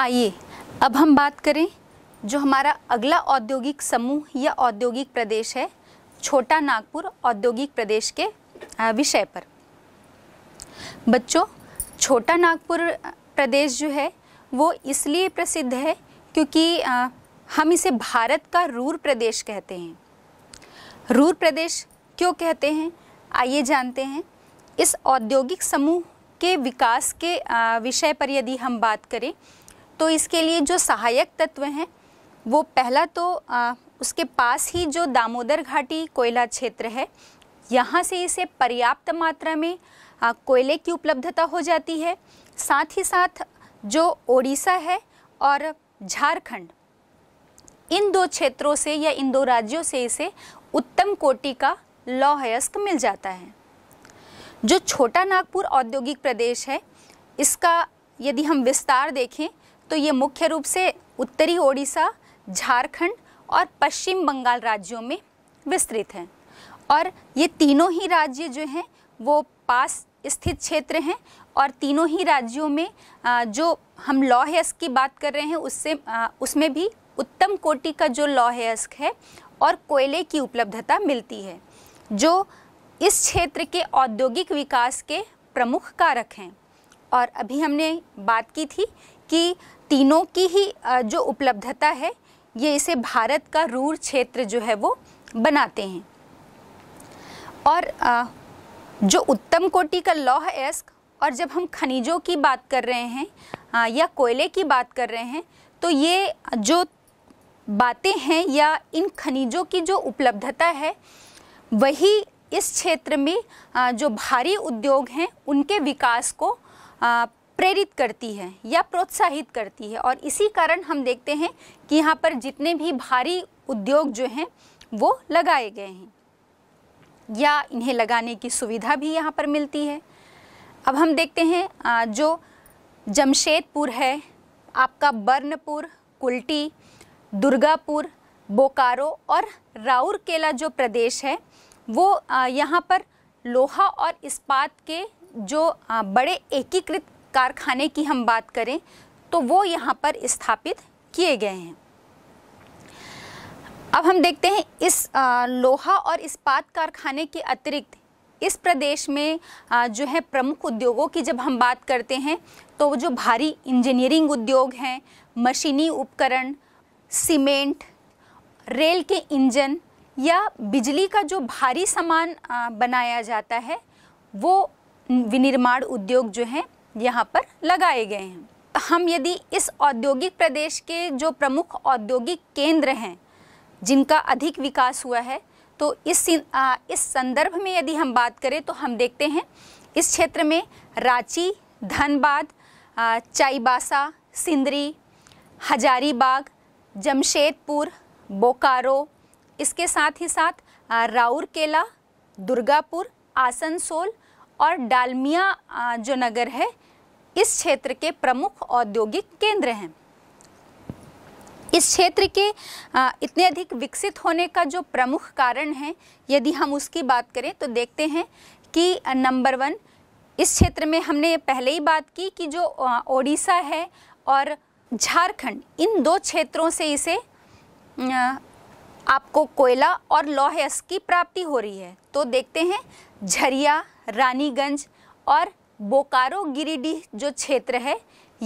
आइए अब हम बात करें जो हमारा अगला औद्योगिक समूह या औद्योगिक प्रदेश है छोटा नागपुर औद्योगिक प्रदेश के विषय पर बच्चों छोटा नागपुर प्रदेश जो है वो इसलिए प्रसिद्ध है क्योंकि हम इसे भारत का रूर प्रदेश कहते हैं रूर प्रदेश क्यों कहते हैं आइए जानते हैं इस औद्योगिक समूह के विकास के विषय पर यदि हम बात करें तो इसके लिए जो सहायक तत्व हैं वो पहला तो आ, उसके पास ही जो दामोदर घाटी कोयला क्षेत्र है यहाँ से इसे पर्याप्त मात्रा में आ, कोयले की उपलब्धता हो जाती है साथ ही साथ जो ओडिशा है और झारखंड इन दो क्षेत्रों से या इन दो राज्यों से इसे उत्तम कोटि का लौ हयस्क मिल जाता है जो छोटा नागपुर औद्योगिक प्रदेश है इसका यदि हम विस्तार देखें तो ये मुख्य रूप से उत्तरी ओडिशा झारखंड और पश्चिम बंगाल राज्यों में विस्तृत हैं और ये तीनों ही राज्य जो हैं वो पास स्थित क्षेत्र हैं और तीनों ही राज्यों में जो हम लॉ हेस्क की बात कर रहे हैं उससे उसमें भी उत्तम कोटि का जो लॉ हेस्क है और कोयले की उपलब्धता मिलती है जो इस क्षेत्र के औद्योगिक विकास के प्रमुख कारक हैं और अभी हमने बात की थी कि तीनों की ही जो उपलब्धता है ये इसे भारत का रूर क्षेत्र जो है वो बनाते हैं और जो उत्तम कोटि का लौह एस्क और जब हम खनिजों की बात कर रहे हैं या कोयले की बात कर रहे हैं तो ये जो बातें हैं या इन खनिजों की जो उपलब्धता है वही इस क्षेत्र में जो भारी उद्योग हैं उनके विकास को प्रेरित करती है या प्रोत्साहित करती है और इसी कारण हम देखते हैं कि यहाँ पर जितने भी भारी उद्योग जो हैं वो लगाए गए हैं या इन्हें लगाने की सुविधा भी यहाँ पर मिलती है अब हम देखते हैं जो जमशेदपुर है आपका बर्नपुर कुल्टी दुर्गापुर बोकारो और राउरकेला जो प्रदेश है वो यहाँ पर लोहा और इस्पात के जो बड़े एकीकृत कारखाने की हम बात करें तो वो यहाँ पर स्थापित किए गए हैं अब हम देखते हैं इस लोहा और इस्पात कारखाने के अतिरिक्त इस प्रदेश में जो है प्रमुख उद्योगों की जब हम बात करते हैं तो जो भारी इंजीनियरिंग उद्योग हैं मशीनी उपकरण सीमेंट रेल के इंजन या बिजली का जो भारी सामान बनाया जाता है वो विनिर्माण उद्योग जो है यहाँ पर लगाए गए हैं हम यदि इस औद्योगिक प्रदेश के जो प्रमुख औद्योगिक केंद्र हैं जिनका अधिक विकास हुआ है तो इस आ, इस संदर्भ में यदि हम बात करें तो हम देखते हैं इस क्षेत्र में रांची धनबाद चाईबासा सिंदरी हजारीबाग जमशेदपुर बोकारो इसके साथ ही साथ राउरकेला दुर्गापुर आसनसोल और डालमिया जो नगर है इस क्षेत्र के प्रमुख औद्योगिक केंद्र हैं इस क्षेत्र के इतने अधिक विकसित होने का जो प्रमुख कारण है यदि हम उसकी बात करें तो देखते हैं कि नंबर वन इस क्षेत्र में हमने पहले ही बात की कि जो ओडिशा है और झारखंड इन दो क्षेत्रों से इसे आपको कोयला और लौहस की प्राप्ति हो रही है तो देखते हैं झरिया रानीगंज और बोकारो गिरिडीह जो क्षेत्र है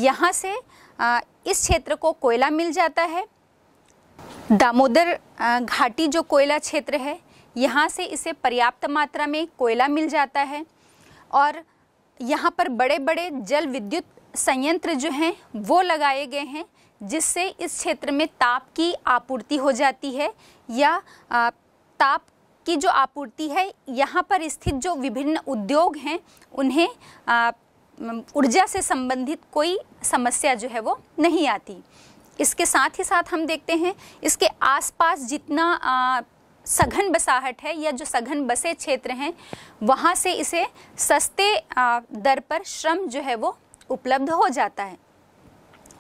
यहाँ से इस क्षेत्र को कोयला मिल जाता है दामोदर घाटी जो कोयला क्षेत्र है यहाँ से इसे पर्याप्त मात्रा में कोयला मिल जाता है और यहाँ पर बड़े बड़े जल विद्युत संयंत्र जो हैं वो लगाए गए हैं जिससे इस क्षेत्र में ताप की आपूर्ति हो जाती है या ताप की जो आपूर्ति है यहाँ पर स्थित जो विभिन्न उद्योग हैं उन्हें ऊर्जा से संबंधित कोई समस्या जो है वो नहीं आती इसके साथ ही साथ हम देखते हैं इसके आसपास जितना आ, सघन बसाहट है या जो सघन बसे क्षेत्र हैं वहाँ से इसे सस्ते दर पर श्रम जो है वो उपलब्ध हो जाता है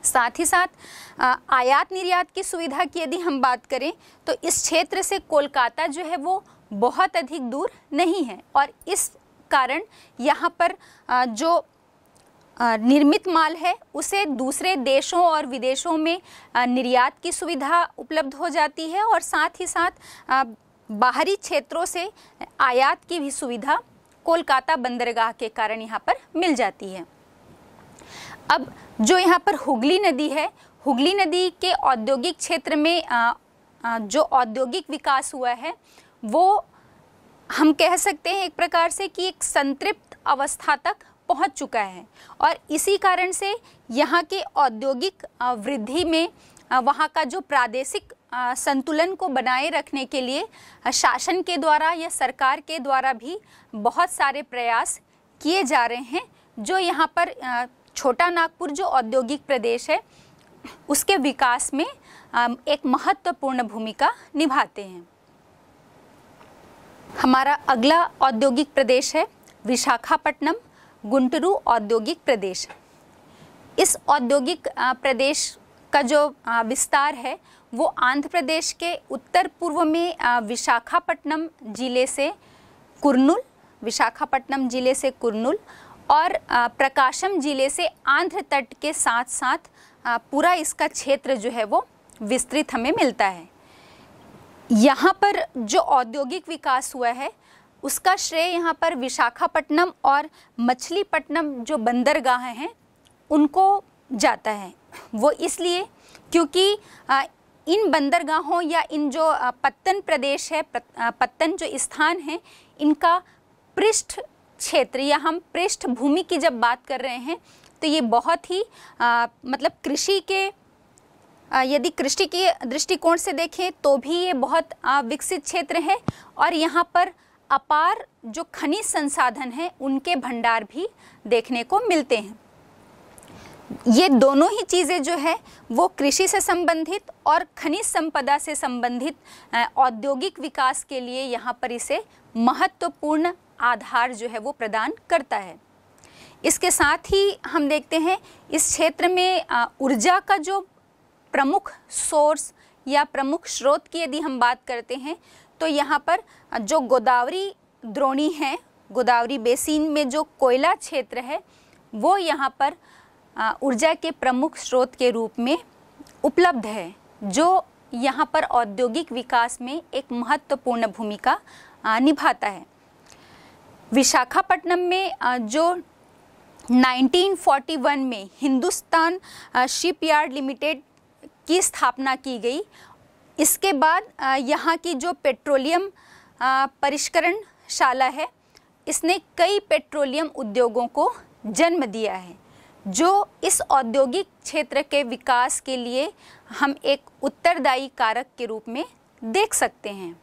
साथ ही साथ आयात निर्यात की सुविधा की यदि हम बात करें तो इस क्षेत्र से कोलकाता जो है वो बहुत अधिक दूर नहीं है और इस कारण यहाँ पर जो निर्मित माल है उसे दूसरे देशों और विदेशों में निर्यात की सुविधा उपलब्ध हो जाती है और साथ ही साथ बाहरी क्षेत्रों से आयात की भी सुविधा कोलकाता बंदरगाह के कारण यहाँ पर मिल जाती है अब जो यहाँ पर हुगली नदी है हुगली नदी के औद्योगिक क्षेत्र में जो औद्योगिक विकास हुआ है वो हम कह सकते हैं एक प्रकार से कि एक संतृप्त अवस्था तक पहुँच चुका है और इसी कारण से यहाँ के औद्योगिक वृद्धि में वहाँ का जो प्रादेशिक संतुलन को बनाए रखने के लिए शासन के द्वारा या सरकार के द्वारा भी बहुत सारे प्रयास किए जा रहे हैं जो यहाँ पर छोटा नागपुर जो औद्योगिक प्रदेश है उसके विकास में एक महत्वपूर्ण भूमिका निभाते हैं हमारा अगला औद्योगिक प्रदेश है विशाखापट्टनम गुंटरू औद्योगिक प्रदेश इस औद्योगिक प्रदेश का जो विस्तार है वो आंध्र प्रदेश के उत्तर पूर्व में विशाखापट्टनम जिले से कुरनूल विशाखापट्टनम जिले से कुरनूल और प्रकाशम जिले से आंध्र तट के साथ साथ पूरा इसका क्षेत्र जो है वो विस्तृत हमें मिलता है यहाँ पर जो औद्योगिक विकास हुआ है उसका श्रेय यहाँ पर विशाखापट्टनम और मछलीपट्टनम जो बंदरगाह हैं उनको जाता है वो इसलिए क्योंकि इन बंदरगाहों या इन जो पत्तन प्रदेश है पत्तन जो स्थान है इनका पृष्ठ क्षेत्र या हम पृष्ठभूमि की जब बात कर रहे हैं तो ये बहुत ही आ, मतलब कृषि के यदि कृषि के दृष्टिकोण से देखें तो भी ये बहुत विकसित क्षेत्र है और यहाँ पर अपार जो खनिज संसाधन हैं उनके भंडार भी देखने को मिलते हैं ये दोनों ही चीज़ें जो है वो कृषि से संबंधित और खनिज संपदा से संबंधित औद्योगिक विकास के लिए यहाँ पर इसे महत्वपूर्ण आधार जो है वो प्रदान करता है इसके साथ ही हम देखते हैं इस क्षेत्र में ऊर्जा का जो प्रमुख सोर्स या प्रमुख स्रोत की यदि हम बात करते हैं तो यहाँ पर जो गोदावरी द्रोणी है गोदावरी बेसिन में जो कोयला क्षेत्र है वो यहाँ पर ऊर्जा के प्रमुख स्रोत के रूप में उपलब्ध है जो यहाँ पर औद्योगिक विकास में एक महत्वपूर्ण भूमिका निभाता है विशाखापट्टनम में जो 1941 में हिंदुस्तान शिपयार्ड लिमिटेड की स्थापना की गई इसके बाद यहाँ की जो पेट्रोलियम परिष्करण शाला है इसने कई पेट्रोलियम उद्योगों को जन्म दिया है जो इस औद्योगिक क्षेत्र के विकास के लिए हम एक उत्तरदायी कारक के रूप में देख सकते हैं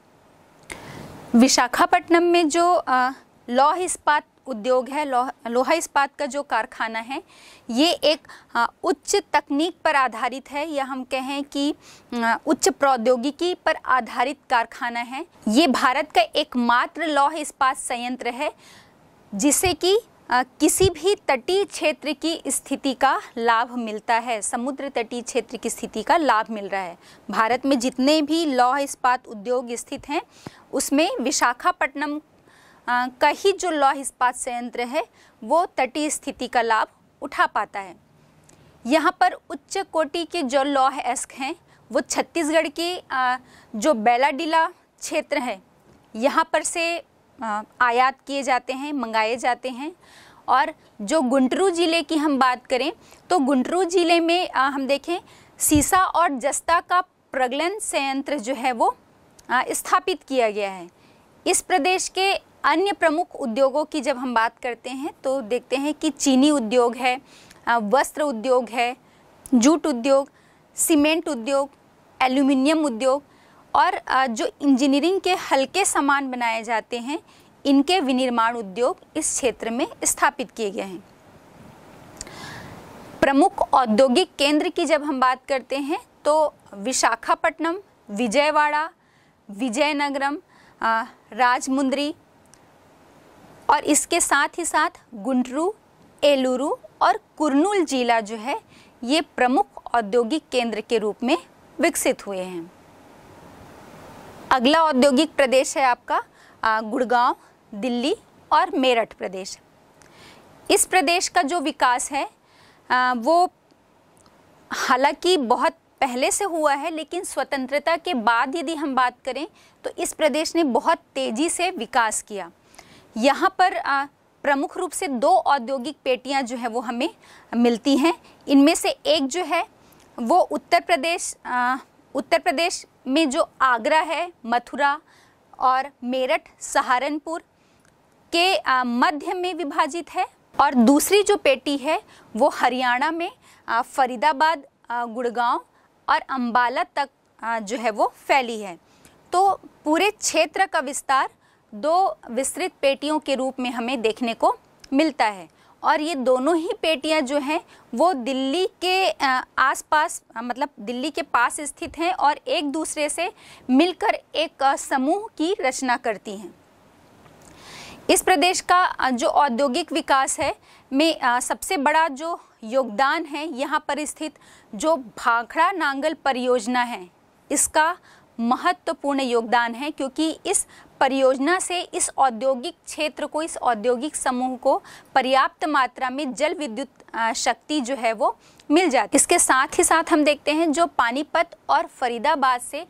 विशाखापट्टनम में जो आ, लौह इस्पात उद्योग है लोह लोहा इस्पात का जो कारखाना है ये एक उच्च तकनीक पर आधारित है या हम कहें कि उच्च प्रौद्योगिकी पर आधारित कारखाना है ये भारत का एकमात्र लौह इस्पात संयंत्र है जिसे कि किसी भी तटीय क्षेत्र की स्थिति का लाभ मिलता है समुद्र तटीय क्षेत्र की स्थिति का लाभ मिल रहा है भारत में जितने भी लौह इस्पात उद्योग स्थित हैं उसमें विशाखापट्टनम कहीं जो लौह इस्पात संयंत्र है वो तटीय स्थिति का लाभ उठा पाता है यहाँ पर उच्च कोटि के जो लौह एस्क हैं वो छत्तीसगढ़ की जो बेलाडीला क्षेत्र है यहाँ पर से आयात किए जाते हैं मंगाए जाते हैं और जो गुंटरू ज़िले की हम बात करें तो गुंटरू ज़िले में हम देखें सीसा और जस्ता का प्रगलन संयंत्र जो है वो स्थापित किया गया है इस प्रदेश के अन्य प्रमुख उद्योगों की जब हम बात करते हैं तो देखते हैं कि चीनी उद्योग है वस्त्र उद्योग है जूट उद्योग सीमेंट उद्योग एल्यूमिनियम उद्योग और जो इंजीनियरिंग के हल्के सामान बनाए जाते हैं इनके विनिर्माण उद्योग इस क्षेत्र में स्थापित किए गए हैं प्रमुख औद्योगिक केंद्र की जब हम बात करते हैं तो विशाखापट्टनम विजयवाड़ा विजयनगरम राजमुंद्री और इसके साथ ही साथ गुंडरू एलुरु और कुरनूल जिला जो है ये प्रमुख औद्योगिक केंद्र के रूप में विकसित हुए हैं अगला औद्योगिक प्रदेश है आपका गुड़गांव दिल्ली और मेरठ प्रदेश इस प्रदेश का जो विकास है वो हालांकि बहुत पहले से हुआ है लेकिन स्वतंत्रता के बाद यदि हम बात करें तो इस प्रदेश ने बहुत तेज़ी से विकास किया यहाँ पर प्रमुख रूप से दो औद्योगिक पेटियाँ जो है वो हमें मिलती हैं इनमें से एक जो है वो उत्तर प्रदेश आ, उत्तर प्रदेश में जो आगरा है मथुरा और मेरठ सहारनपुर के आ, मध्य में विभाजित है और दूसरी जो पेटी है वो हरियाणा में आ, फरीदाबाद गुड़गांव और अंबाला तक जो है वो फैली है तो पूरे क्षेत्र का विस्तार दो विस्तृत पेटियों के रूप में हमें देखने को मिलता है और ये दोनों ही पेटियां जो हैं वो दिल्ली के आसपास मतलब दिल्ली के पास स्थित हैं और एक दूसरे से मिलकर एक समूह की रचना करती हैं इस प्रदेश का जो औद्योगिक विकास है में सबसे बड़ा जो योगदान है यहाँ पर स्थित जो भाखड़ा नांगल परियोजना है इसका महत्वपूर्ण योगदान है क्योंकि इस परियोजना से इस औद्योगिक क्षेत्र को इस औद्योगिक समूह को पर्याप्त मात्रा में जल विद्युत शक्ति जो है वो मिल जाती इसके साथ ही साथ हम देखते हैं जो पानीपत और फरीदाबाद से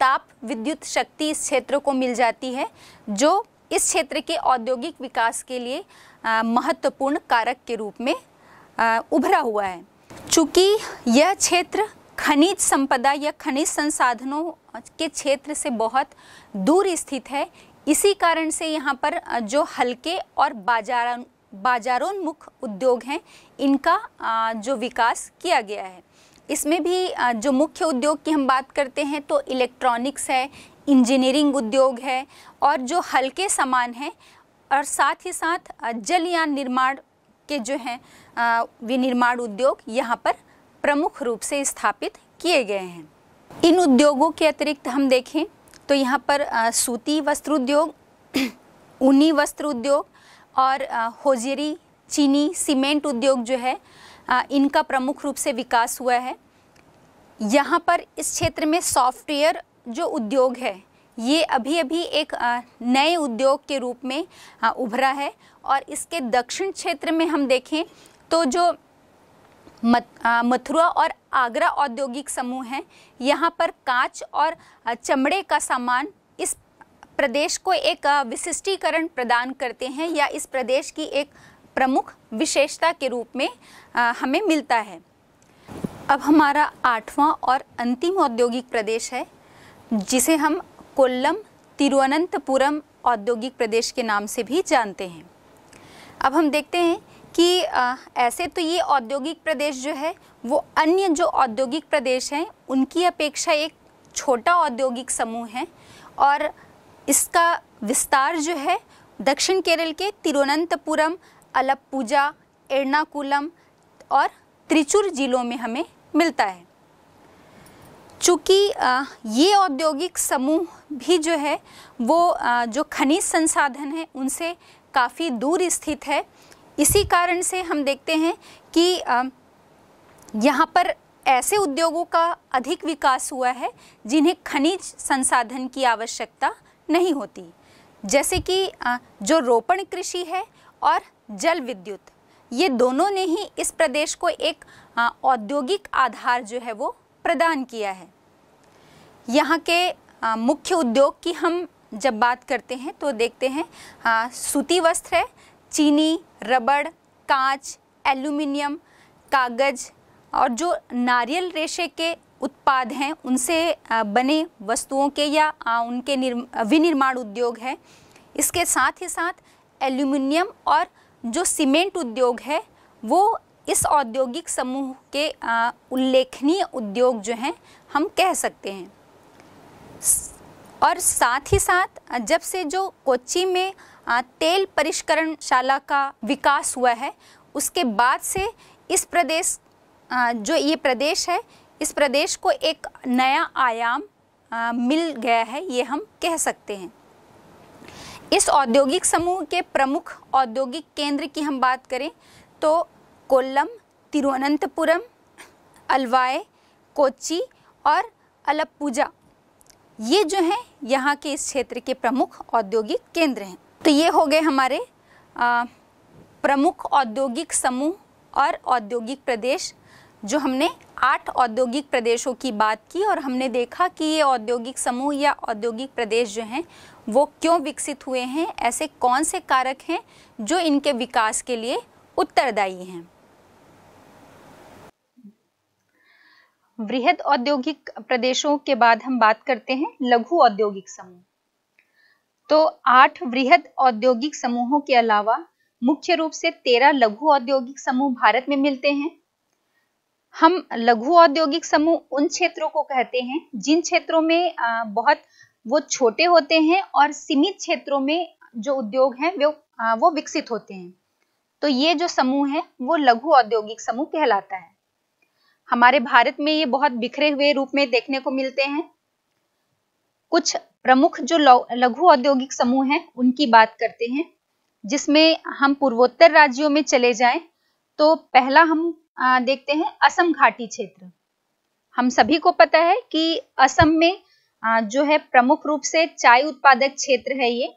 ताप विद्युत शक्ति इस क्षेत्र को मिल जाती है जो इस क्षेत्र के औद्योगिक विकास के लिए महत्वपूर्ण कारक के रूप में उभरा हुआ है चूँकि यह क्षेत्र खनिज संपदा या खनिज संसाधनों के क्षेत्र से बहुत दूर स्थित है इसी कारण से यहाँ पर जो हल्के और बाजार बाजारोन्मुख उद्योग हैं इनका जो विकास किया गया है इसमें भी जो मुख्य उद्योग की हम बात करते हैं तो इलेक्ट्रॉनिक्स है इंजीनियरिंग उद्योग है और जो हल्के सामान हैं और साथ ही साथ जलयान निर्माण के जो हैं विनिर्माण उद्योग यहाँ पर प्रमुख रूप से स्थापित किए गए हैं इन उद्योगों के अतिरिक्त हम देखें तो यहाँ पर सूती वस्त्र उद्योग ऊनी वस्त्र उद्योग और होजरी चीनी सीमेंट उद्योग जो है इनका प्रमुख रूप से विकास हुआ है यहाँ पर इस क्षेत्र में सॉफ्टवेयर जो उद्योग है ये अभी अभी एक नए उद्योग के रूप में उभरा है और इसके दक्षिण क्षेत्र में हम देखें तो जो मथुरा और आगरा औद्योगिक समूह हैं यहाँ पर कांच और चमड़े का सामान इस प्रदेश को एक विशिष्टीकरण प्रदान करते हैं या इस प्रदेश की एक प्रमुख विशेषता के रूप में हमें मिलता है अब हमारा आठवां और अंतिम औद्योगिक प्रदेश है जिसे हम कोल्लम तिरुवनंतपुरम औद्योगिक प्रदेश के नाम से भी जानते हैं अब हम देखते हैं कि आ, ऐसे तो ये औद्योगिक प्रदेश जो है वो अन्य जो औद्योगिक प्रदेश हैं उनकी अपेक्षा एक छोटा औद्योगिक समूह है और इसका विस्तार जो है दक्षिण केरल के तिरुवनंतपुरम अलप्पुजा एर्नाकुलम और त्रिचुर जिलों में हमें मिलता है चूँकि ये औद्योगिक समूह भी जो है वो जो खनिज संसाधन है उनसे काफ़ी दूर स्थित है इसी कारण से हम देखते हैं कि यहाँ पर ऐसे उद्योगों का अधिक विकास हुआ है जिन्हें खनिज संसाधन की आवश्यकता नहीं होती जैसे कि जो रोपण कृषि है और जल विद्युत ये दोनों ने ही इस प्रदेश को एक औद्योगिक आधार जो है वो प्रदान किया है यहाँ के मुख्य उद्योग की हम जब बात करते हैं तो देखते हैं सूती वस्त्र है चीनी रबड़ कांच एल्यूमिनियम कागज़ और जो नारियल रेशे के उत्पाद हैं उनसे बने वस्तुओं के या उनके विनिर्माण उद्योग है इसके साथ ही साथ एल्यूमिनियम और जो सीमेंट उद्योग है वो इस औद्योगिक समूह के उल्लेखनीय उद्योग जो हैं हम कह सकते हैं और साथ ही साथ जब से जो कोच्चि में तेल परिष्करण शाला का विकास हुआ है उसके बाद से इस प्रदेश जो ये प्रदेश है इस प्रदेश को एक नया आयाम मिल गया है ये हम कह सकते हैं इस औद्योगिक समूह के प्रमुख औद्योगिक केंद्र की हम बात करें तो कोल्लम तिरुवनंतपुरम अलवाए कोच्चि और अलपूजा ये जो हैं यहाँ के इस क्षेत्र के प्रमुख औद्योगिक केंद्र हैं तो ये हो गए हमारे प्रमुख औद्योगिक समूह और औद्योगिक प्रदेश जो हमने आठ औद्योगिक प्रदेशों की बात की और हमने देखा कि ये औद्योगिक समूह या औद्योगिक प्रदेश जो हैं वो क्यों विकसित हुए हैं ऐसे कौन से कारक हैं जो इनके विकास के लिए उत्तरदायी हैं वृहद औद्योगिक प्रदेशों के बाद हम बात करते हैं लघु औद्योगिक समूह तो आठ वृहद औद्योगिक समूहों के अलावा मुख्य रूप से तेरह लघु औद्योगिक समूह भारत में मिलते हैं हम लघु औद्योगिक समूह उन क्षेत्रों को कहते हैं जिन क्षेत्रों में बहुत वो छोटे होते हैं और सीमित क्षेत्रों में जो उद्योग हैं वो वो विकसित होते हैं तो ये जो समूह है वो लघु औद्योगिक समूह कहलाता है हमारे भारत में ये बहुत बिखरे हुए रूप में देखने को मिलते हैं कुछ प्रमुख जो लघु औद्योगिक समूह हैं उनकी बात करते हैं जिसमें हम पूर्वोत्तर राज्यों में चले जाएं तो पहला हम देखते हैं असम घाटी क्षेत्र हम सभी को पता है कि असम में जो है प्रमुख रूप से चाय उत्पादक क्षेत्र है ये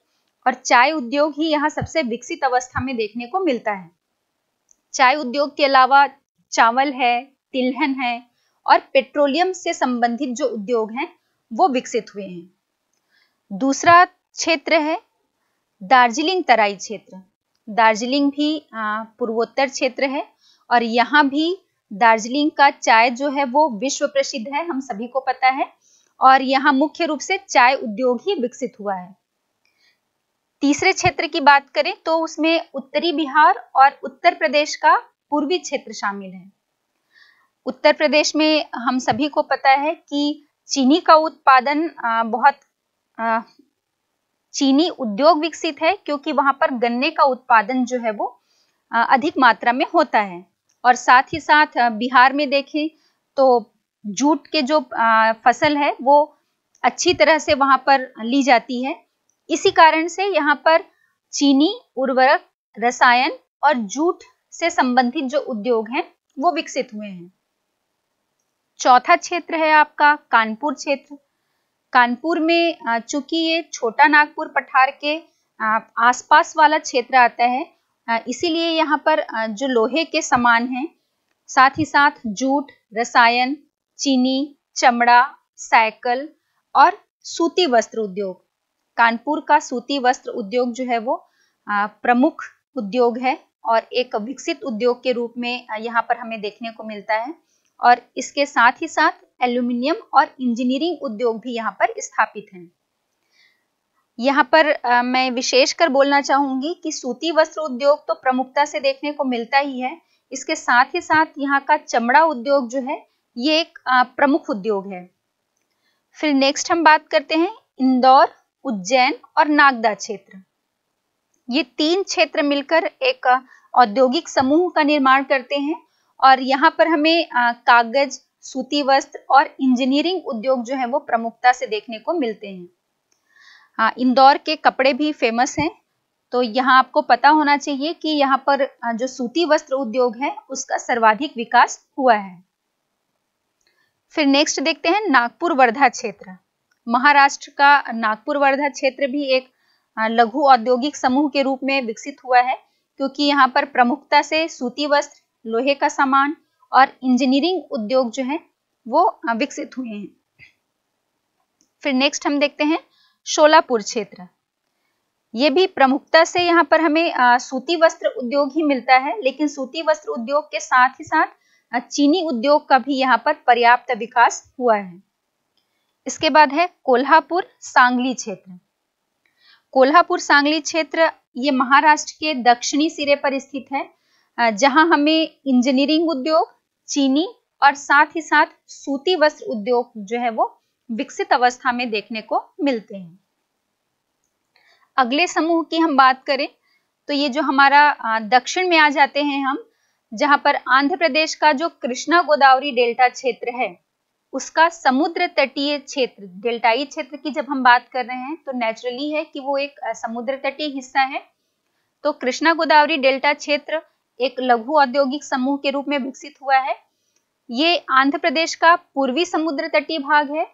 और चाय उद्योग ही यहाँ सबसे विकसित अवस्था में देखने को मिलता है चाय उद्योग के अलावा चावल है तिलहन है और पेट्रोलियम से संबंधित जो उद्योग हैं वो विकसित हुए हैं दूसरा क्षेत्र है दार्जिलिंग तराई क्षेत्र दार्जिलिंग भी पूर्वोत्तर क्षेत्र है और यहाँ भी दार्जिलिंग का चाय जो है वो विश्व प्रसिद्ध है हम सभी को पता है और यहाँ मुख्य रूप से चाय उद्योग ही विकसित हुआ है तीसरे क्षेत्र की बात करें तो उसमें उत्तरी बिहार और उत्तर प्रदेश का पूर्वी क्षेत्र शामिल है उत्तर प्रदेश में हम सभी को पता है कि चीनी का उत्पादन बहुत चीनी उद्योग विकसित है क्योंकि वहां पर गन्ने का उत्पादन जो है वो अधिक मात्रा में होता है और साथ ही साथ बिहार में देखें तो जूट के जो फसल है वो अच्छी तरह से वहां पर ली जाती है इसी कारण से यहाँ पर चीनी उर्वरक रसायन और जूट से संबंधित जो उद्योग हैं वो विकसित हुए हैं चौथा क्षेत्र है आपका कानपुर क्षेत्र कानपुर में चूंकि ये छोटा नागपुर पठार के आसपास वाला क्षेत्र आता है इसीलिए यहाँ पर जो लोहे के सामान हैं साथ ही साथ जूट रसायन चीनी चमड़ा साइकिल और सूती वस्त्र उद्योग कानपुर का सूती वस्त्र उद्योग जो है वो प्रमुख उद्योग है और एक विकसित उद्योग के रूप में यहाँ पर हमें देखने को मिलता है और इसके साथ ही साथ एल्यूमिनियम और इंजीनियरिंग उद्योग भी यहाँ पर स्थापित हैं यहाँ पर आ, मैं विशेष कर बोलना चाहूंगी कि सूती वस्त्र उद्योग तो प्रमुखता से देखने को मिलता ही है इसके साथ ही साथ यहाँ का चमड़ा उद्योग जो है ये एक प्रमुख उद्योग है फिर नेक्स्ट हम बात करते हैं इंदौर उज्जैन और नागदा क्षेत्र ये तीन क्षेत्र मिलकर एक औद्योगिक समूह का निर्माण करते हैं और यहाँ पर हमें कागज सूती वस्त्र और इंजीनियरिंग उद्योग जो है वो प्रमुखता से देखने को मिलते हैं हाँ इंदौर के कपड़े भी फेमस हैं तो यहाँ आपको पता होना चाहिए कि यहाँ पर जो सूती वस्त्र उद्योग है उसका सर्वाधिक विकास हुआ है फिर नेक्स्ट देखते हैं नागपुर वर्धा क्षेत्र महाराष्ट्र का नागपुर वर्धा क्षेत्र भी एक लघु औद्योगिक समूह के रूप में विकसित हुआ है क्योंकि यहाँ पर प्रमुखता से सूती वस्त्र लोहे का सामान और इंजीनियरिंग उद्योग जो है वो विकसित हुए हैं फिर नेक्स्ट हम देखते हैं शोलापुर क्षेत्र ये भी प्रमुखता से यहाँ पर हमें आ, सूती वस्त्र उद्योग ही मिलता है लेकिन सूती वस्त्र उद्योग के साथ ही साथ चीनी उद्योग का भी यहाँ पर पर्याप्त विकास हुआ है इसके बाद है कोल्हापुर सांगली क्षेत्र कोल्हापुर सांगली क्षेत्र ये महाराष्ट्र के दक्षिणी सिरे पर स्थित है जहां हमें इंजीनियरिंग उद्योग चीनी और साथ ही साथ सूती वस्त्र उद्योग जो है वो विकसित अवस्था में देखने को मिलते हैं अगले समूह की हम बात करें तो ये जो हमारा दक्षिण में आ जाते हैं हम जहां पर आंध्र प्रदेश का जो कृष्णा गोदावरी डेल्टा क्षेत्र है उसका समुद्र तटीय क्षेत्र डेल्टाई क्षेत्र की जब हम बात कर रहे हैं तो नेचुरली है कि वो एक समुद्र तटीय हिस्सा है तो कृष्णा गोदावरी डेल्टा क्षेत्र एक लघु औद्योगिक समूह के रूप में विकसित हुआ है ये आंध्र प्रदेश का पूर्वी समुद्र तटीय भाग है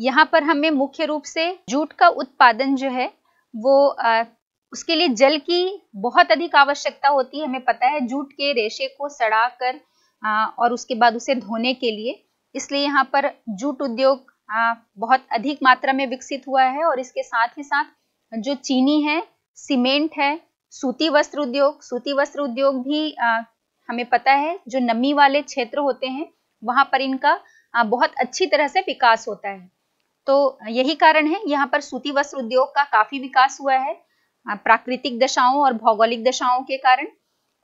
यहाँ पर हमें मुख्य रूप से जूट का उत्पादन जो है वो आ, उसके लिए जल की बहुत अधिक आवश्यकता होती है हमें पता है जूट के रेशे को सड़ा कर आ, और उसके बाद उसे धोने के लिए इसलिए यहाँ पर जूट उद्योग आ, बहुत अधिक मात्रा में विकसित हुआ है और इसके साथ ही साथ जो चीनी है सीमेंट है सूती वस्त्र उद्योग सूती वस्त्र उद्योग भी आ, हमें पता है जो नमी वाले क्षेत्र होते हैं वहां पर इनका आ, बहुत अच्छी तरह से विकास होता है तो यही कारण है यहाँ पर सूती वस्त्र उद्योग का काफी विकास हुआ है प्राकृतिक दशाओं और भौगोलिक दशाओं के कारण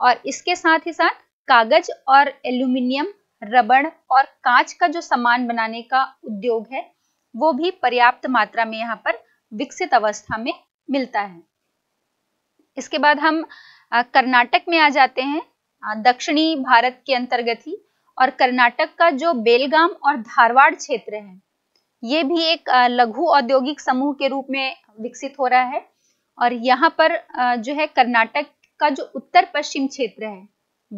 और इसके साथ ही साथ कागज और एल्यूमिनियम रबड़ और कांच का जो सामान बनाने का उद्योग है वो भी पर्याप्त मात्रा में यहाँ पर विकसित अवस्था में मिलता है इसके बाद हम कर्नाटक में आ जाते हैं दक्षिणी भारत के अंतर्गत ही और कर्नाटक का जो बेलगाम और धारवाड़ क्षेत्र है ये भी एक लघु औद्योगिक समूह के रूप में विकसित हो रहा है और यहाँ पर जो है कर्नाटक का जो उत्तर पश्चिम क्षेत्र है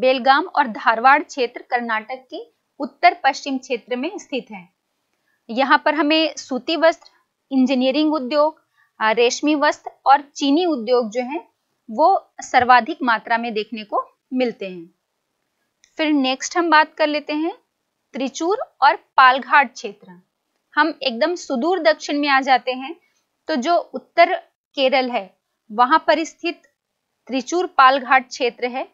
बेलगाम और धारवाड़ क्षेत्र कर्नाटक के उत्तर पश्चिम क्षेत्र में स्थित है यहाँ पर हमें सूती वस्त्र इंजीनियरिंग उद्योग रेशमी वस्त्र और चीनी उद्योग जो है वो सर्वाधिक मात्रा में देखने को मिलते हैं फिर नेक्स्ट हम बात कर लेते हैं त्रिचूर और पालघाट क्षेत्र हम एकदम सुदूर दक्षिण में आ जाते हैं तो जो उत्तर केरल है वहां पर स्थित त्रिचूर पालघाट क्षेत्र है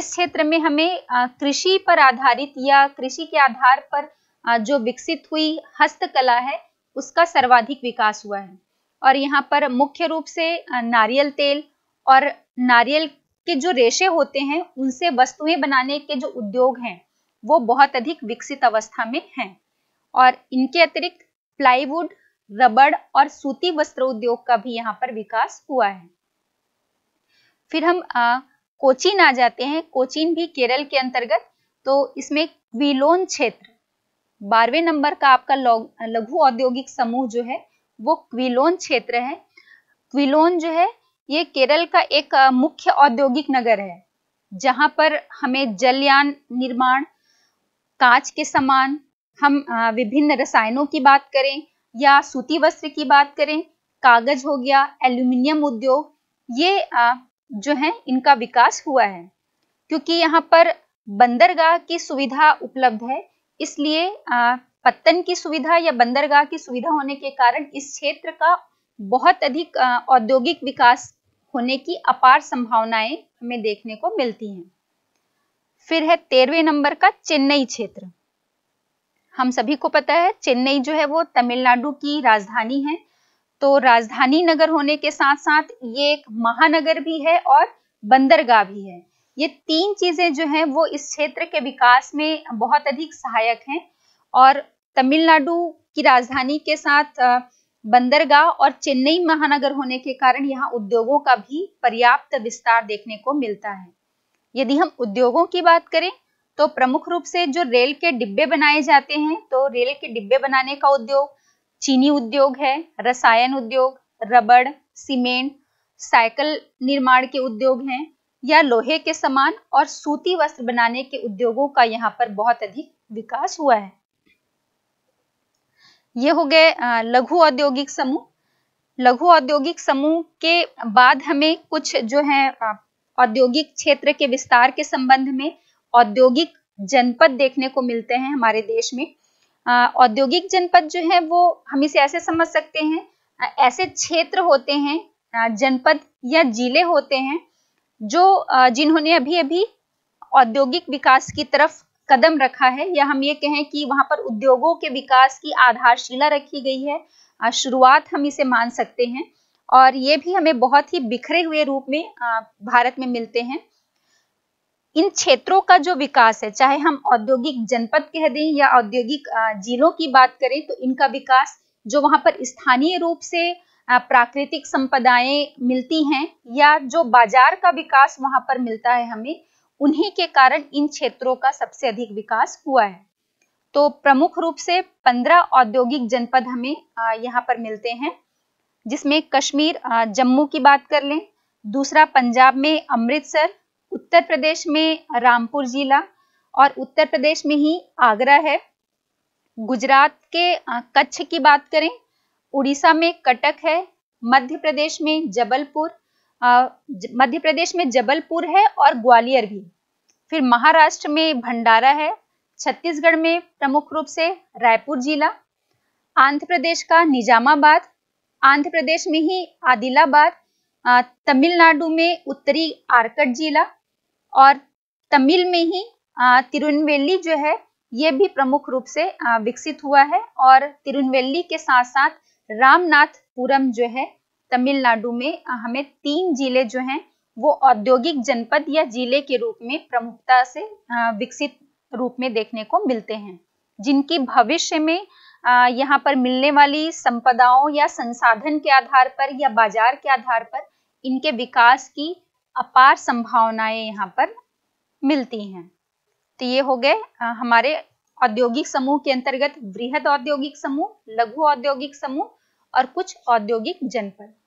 इस क्षेत्र में हमें कृषि पर आधारित या कृषि के आधार पर जो विकसित हुई हस्तकला है उसका सर्वाधिक विकास हुआ है और यहाँ पर मुख्य रूप से नारियल तेल और नारियल के जो रेशे होते हैं उनसे वस्तुएं बनाने के जो उद्योग हैं वो बहुत अधिक विकसित अवस्था में हैं और इनके अतिरिक्त प्लाईवुड रबड़ और सूती वस्त्र उद्योग का भी यहाँ पर विकास हुआ है फिर हम आ, कोचीन आ जाते हैं कोचीन भी केरल के अंतर्गत तो इसमें क्वीलोन क्षेत्र बारहवें नंबर का आपका लघु औद्योगिक समूह जो है वो क्विलोन क्षेत्र है क्विलोन जो है ये केरल का एक मुख्य औद्योगिक नगर है जहाँ पर हमें जलयान निर्माण कांच के समान हम विभिन्न रसायनों की बात करें या सूती वस्त्र की बात करें कागज हो गया एल्यूमिनियम उद्योग ये जो है इनका विकास हुआ है क्योंकि यहाँ पर बंदरगाह की सुविधा उपलब्ध है इसलिए पत्तन की सुविधा या बंदरगाह की सुविधा होने के कारण इस क्षेत्र का बहुत अधिक औद्योगिक विकास होने की अपार संभावनाएं हमें देखने को मिलती हैं फिर है तेरहवें नंबर का चेन्नई क्षेत्र हम सभी को पता है चेन्नई जो है वो तमिलनाडु की राजधानी है तो राजधानी नगर होने के साथ साथ ये एक महानगर भी है और बंदरगाह भी है ये तीन चीजें जो है वो इस क्षेत्र के विकास में बहुत अधिक सहायक हैं और तमिलनाडु की राजधानी के साथ बंदरगाह और चेन्नई महानगर होने के कारण यहाँ उद्योगों का भी पर्याप्त विस्तार देखने को मिलता है यदि हम उद्योगों की बात करें तो प्रमुख रूप से जो रेल के डिब्बे बनाए जाते हैं तो रेल के डिब्बे बनाने का उद्योग चीनी उद्योग है रसायन उद्योग रबड़ सीमेंट साइकिल निर्माण के उद्योग हैं या लोहे के सामान और सूती वस्त्र बनाने के उद्योगों का यहाँ पर बहुत अधिक विकास हुआ है ये हो गए लघु औद्योगिक समूह लघु औद्योगिक समूह के बाद हमें कुछ जो है औद्योगिक क्षेत्र के विस्तार के संबंध में औद्योगिक जनपद देखने को मिलते हैं हमारे देश में औद्योगिक जनपद जो है वो हम इसे ऐसे समझ सकते हैं ऐसे क्षेत्र होते हैं जनपद या जिले होते हैं जो जिन्होंने अभी अभी औद्योगिक विकास की तरफ कदम रखा है या हम ये कहें कि वहां पर उद्योगों के विकास की आधारशिला रखी गई है शुरुआत हम इसे मान सकते हैं और ये भी हमें बहुत ही बिखरे हुए रूप में भारत में मिलते हैं इन क्षेत्रों का जो विकास है चाहे हम औद्योगिक जनपद कह दें या औद्योगिक जिलों की बात करें तो इनका विकास जो वहां पर स्थानीय रूप से प्राकृतिक संपदाएं मिलती हैं या जो बाजार का विकास वहां पर मिलता है हमें उन्हीं के कारण इन क्षेत्रों का सबसे अधिक विकास हुआ है तो प्रमुख रूप से पंद्रह औद्योगिक जनपद हमें यहाँ पर मिलते हैं जिसमें कश्मीर जम्मू की बात कर लें दूसरा पंजाब में अमृतसर उत्तर प्रदेश में रामपुर जिला और उत्तर प्रदेश में ही आगरा है गुजरात के कच्छ की बात करें उड़ीसा में कटक है मध्य प्रदेश में जबलपुर मध्य प्रदेश में जबलपुर है और ग्वालियर भी फिर महाराष्ट्र में भंडारा है छत्तीसगढ़ में प्रमुख रूप से रायपुर जिला आंध्र प्रदेश का निजामाबाद आंध्र प्रदेश में ही आदिलाबाद तमिलनाडु में उत्तरी आरकट जिला और तमिल में ही तिरुनवेली जो है ये भी प्रमुख रूप से विकसित हुआ है और तिरुनवेली के साथ साथ रामनाथपुरम जो है तमिलनाडु में हमें तीन जिले जो हैं वो औद्योगिक जनपद या जिले के रूप में प्रमुखता से विकसित रूप में देखने को मिलते हैं जिनकी भविष्य में यहाँ पर मिलने वाली संपदाओं या संसाधन के आधार पर या बाजार के आधार पर इनके विकास की अपार संभावनाएं यहाँ पर मिलती हैं तो ये हो गए हमारे औद्योगिक समूह के अंतर्गत वृहद औद्योगिक समूह लघु औद्योगिक समूह और कुछ औद्योगिक जनपद